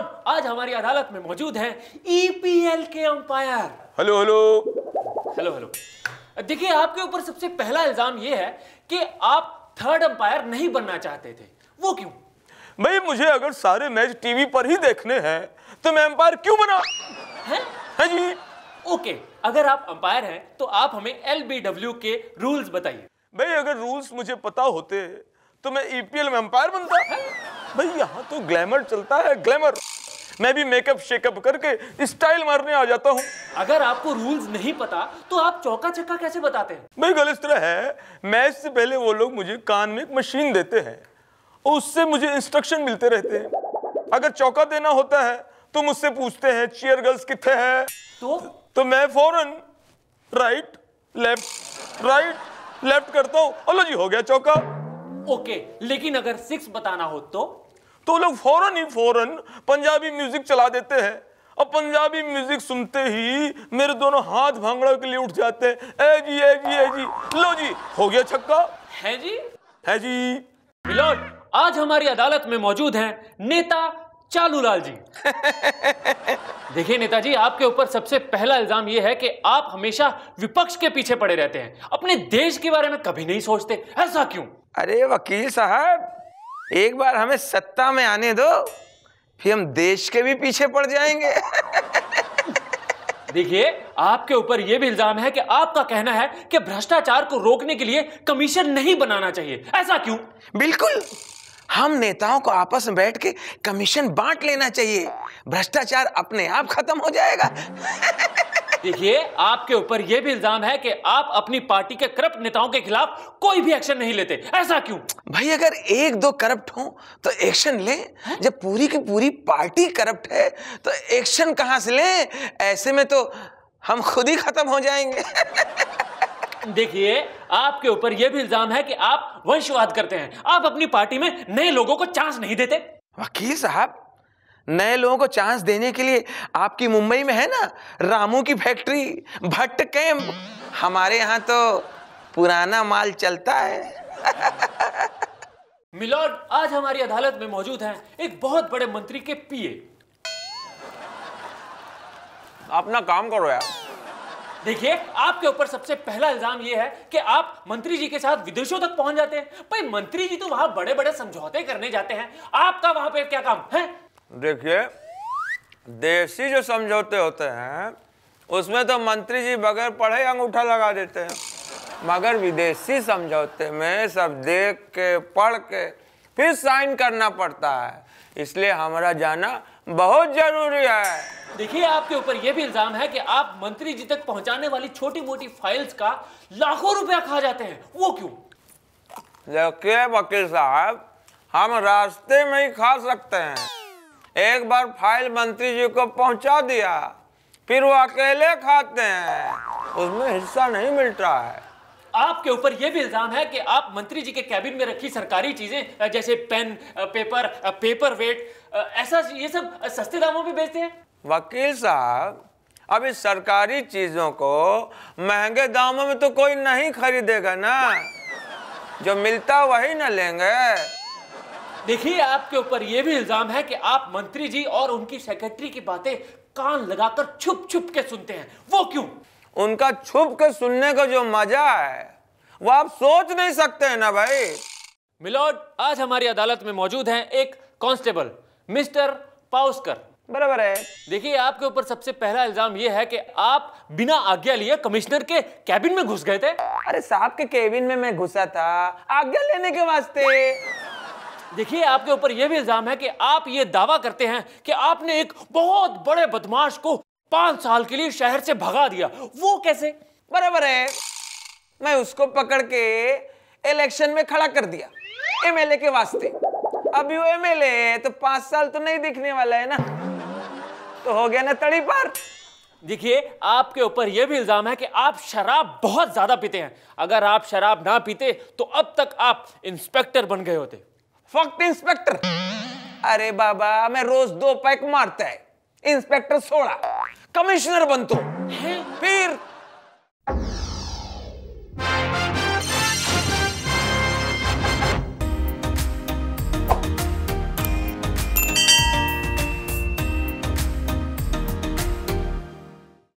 कौन आज हमारी अदालत में मौजूद हैं ईपीएल e के umpire hello hello hello hello देखिए आपके ऊपर सबसे पहला इल्जाम ये है कि आप थर्ड अंपायर नहीं बनना चाहते थे वो क्यों भाई मुझे अगर सारे मैच टीवी पर ही देखने हैं तो मैं अंपायर क्यों बना है? है हाँ जी ओके अगर आप अंपायर हैं तो आप हमें एल के रूल्स बताइए भाई अगर रूल्स मुझे पता होते तो मैं ईपीएल e में अंपायर बनता है? भाई यहाँ तो ग्लैमर चलता है ग्लैमर मैं भी मेकअप शेकअप करके स्टाइल मारने आ जाता हूँ अगर आपको रूल्स नहीं पता तो आप चौका चक्का कैसे बताते हैं भाई गलत तरह है मैच से पहले वो लोग मुझे कान में एक मशीन देते हैं और उससे मुझे इंस्ट्रक्शन मिलते रहते हैं अगर चौका देना होता है तो मुझसे पूछते हैं चेयर गर्ल्स कितने हैं तो तो मैं फौरन राइट लेफ्ट राइट लेफ्ट करता हूँ जी हो गया चौका ओके लेकिन अगर सिक्स बताना हो तो तो लोग फौरन ही फौरन पंजाबी म्यूजिक चला देते हैं और पंजाबी म्यूजिक सुनते ही मेरे दोनों हाथ भांगड़ा के लिए उठ जाते हैं ए जी ए जी ए जी लो जी हो गया छक्का है जी है जी मिलोड आज हमारी अदालत में मौजूद हैं नेता चालूलाल जी देखिए नेताजी आपके ऊपर सबसे पहला इल्जाम यह है कि आप हमेशा विपक्ष के पीछे पड़े रहते हैं अपने देश के बारे में कभी नहीं सोचते ऐसा क्यों अरे वकील साहब एक बार हमें सत्ता में आने दो फिर हम देश के भी पीछे पड़ जाएंगे देखिए आपके ऊपर यह भी इल्जाम है कि आपका कहना है कि भ्रष्टाचार को रोकने के लिए कमीशन नहीं बनाना चाहिए ऐसा क्यों बिल्कुल हम नेताओं को आपस में बैठ के कमीशन बांट लेना चाहिए भ्रष्टाचार अपने आप खत्म हो जाएगा देखिए आपके ऊपर यह भी इल्जाम है कि आप अपनी पार्टी के करप्ट नेताओं के खिलाफ कोई भी एक्शन नहीं लेते ऐसा क्यों भाई अगर एक दो करप्ट हो तो एक्शन लें जब पूरी की पूरी पार्टी करप्ट है तो एक्शन कहां से लें ऐसे में तो हम खुद ही खत्म हो जाएंगे देखिए आपके ऊपर यह भी इल्जाम है कि आप वंशवाद करते हैं आप अपनी पार्टी में नए लोगों को चांस नहीं देते वकील साहब नए लोगों को चांस देने के लिए आपकी मुंबई में है ना रामू की फैक्ट्री भट्ट कैंप हमारे यहाँ तो पुराना माल चलता है मिलॉर्ड आज हमारी अदालत में मौजूद हैं एक बहुत बड़े मंत्री के पीए अपना काम करो यार देखिए आपके ऊपर सबसे पहला इल्जाम ये है कि आप मंत्री जी के साथ विदेशों तक पहुंच जाते हैं भाई मंत्री जी तो वहां बड़े बड़े समझौते करने जाते हैं आपका वहां पे क्या काम है देखिए देसी जो समझौते होते हैं उसमें तो मंत्री जी बगैर पढ़े अंगूठा लगा देते हैं मगर विदेशी समझौते में सब देख के पढ़ के फिर साइन करना पड़ता है इसलिए हमारा जाना बहुत जरूरी है देखिए आपके ऊपर यह भी इल्जाम है कि आप मंत्री जी तक पहुंचाने वाली छोटी मोटी फाइल्स का लाखों रुपया खा जाते हैं वो क्यों देखिए वकील साहब हम रास्ते में ही खा सकते हैं एक बार फाइल मंत्री जी को पहुंचा दिया फिर वो अकेले खाते हैं उसमें हिस्सा नहीं मिलता है आपके ऊपर यह भी इल्जाम है कि आप मंत्री जी के कैबिन में रखी सरकारी चीजें जैसे पेन पेपर पेपर वेट ऐसा ये सब सस्ते दामों में बेचते हैं वकील साहब अब इस सरकारी चीजों को महंगे दामों में तो कोई नहीं खरीदेगा ना जो मिलता वही ना लेंगे देखिए आपके ऊपर ये भी इल्जाम है कि आप मंत्री जी और उनकी सेक्रेटरी की बातें कान लगाकर छुप छुप के सुनते हैं वो क्यों उनका छुप के सुनने का जो मजा है वो आप सोच नहीं सकते हैं ना भाई मिलोड आज हमारी अदालत में मौजूद हैं एक कांस्टेबल मिस्टर पाउस्कर बराबर है देखिए आपके ऊपर सबसे पहला इल्जाम ये है कि आप बिना आज्ञा लिए कमिश्नर के कैबिन में घुस गए थे अरे साहब के कैबिन में मैं घुसा था आज्ञा लेने के वास्ते देखिए आपके ऊपर यह भी इल्ज़ाम है कि आप ये दावा करते हैं कि आपने एक बहुत बड़े बदमाश को पांच साल के लिए शहर से भगा दिया वो कैसे बराबर है मैं उसको पकड़ के इलेक्शन में खड़ा कर दिया एमएलए के वास्ते अभी वो एमएलए तो पांच साल तो नहीं दिखने वाला है ना तो हो गया ना तड़ी पार देखिए आपके ऊपर यह भी इल्ज़ाम है कि आप शराब बहुत ज़्यादा पीते हैं अगर आप शराब ना पीते तो अब तक आप इंस्पेक्टर बन गए होते फक्त इंस्पेक्टर अरे बाबा मैं रोज दो पैक मारता है इंस्पेक्टर सोलह कमिश्नर बनतो फिर